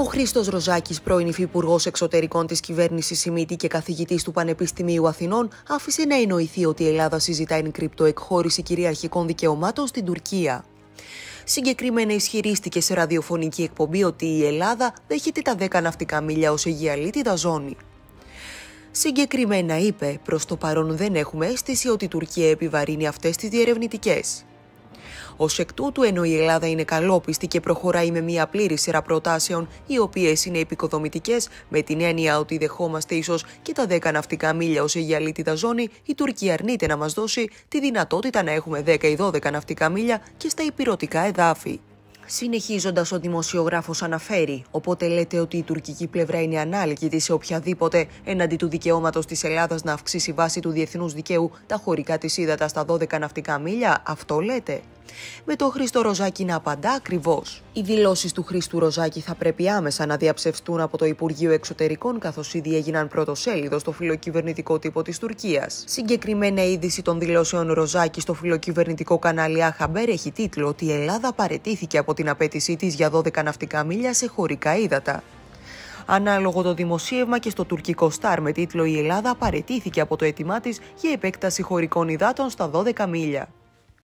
Ο Χρήστος Ροζάκης, πρώην υφυπουργός εξωτερικών της κυβέρνησης Σιμίτη και καθηγητής του Πανεπιστημίου Αθηνών, άφησε να εννοηθεί ότι η Ελλάδα συζητά συζητάει κρυπτοεκχώρηση κυριαρχικών δικαιωμάτων στην Τουρκία. Συγκεκριμένα ισχυρίστηκε σε ραδιοφωνική εκπομπή ότι η Ελλάδα δέχεται τα 10 ναυτικά μίλια ως αιγυαλίτιδα ζώνη. Συγκεκριμένα είπε, προς το παρόν δεν έχουμε αίσθηση ότι η Τουρκία επιβαρύνει αυτές τις διερευνητικές. Ως εκ τούτου, ενώ η Ελλάδα είναι καλόπιστη και προχωράει με μια πλήρη σειρά προτάσεων, οι οποίες είναι επικοδομητικές, με την έννοια ότι δεχόμαστε ίσως και τα 10 ναυτικά μίλια ως αιγιαλίτιδα ζώνη, η Τουρκία αρνείται να μας δώσει τη δυνατότητα να έχουμε 10 ή 12 ναυτικά μίλια και στα υπηρωτικά εδάφη. Συνεχίζοντας, ο δημοσιογράφος αναφέρει: Οπότε λέτε ότι η τουρκική πλευρά είναι ανάλογη σε οποιαδήποτε εναντί του δικαιώματος της Ελλάδας να αυξήσει βάση του διεθνούς δικαίου τα χωρικά της ύδατα στα 12 ναυτικά μίλια. Αυτό λέτε. Με τον Χρήστο Ροζάκη να απαντά ακριβώς. Οι δηλώσεις του Χρήστου Ροζάκη θα πρέπει άμεσα να διαψευστούν από το Υπουργείο Εξωτερικών, καθώς ήδη έγιναν πρώτο στο φιλοκυβερνητικό τύπο της Τουρκίας. Συγκεκριμένα είδηση των δηλώσεων Ροζάκη στο φιλοκυβερνητικό κανάλι Αχαμπέρ έχει τίτλο ότι η Ελλάδα παρετήθηκε από την απέτησή της για 12 ναυτικά μίλια σε χωρικά ύδατα. Ανάλογο το δημοσίευμα και στο τουρκικό Σταρ με τίτλο Η Ελλάδα παρετήθηκε από το αίτημά της για επέκταση χωρικών υδάτων στα 12 μίλια.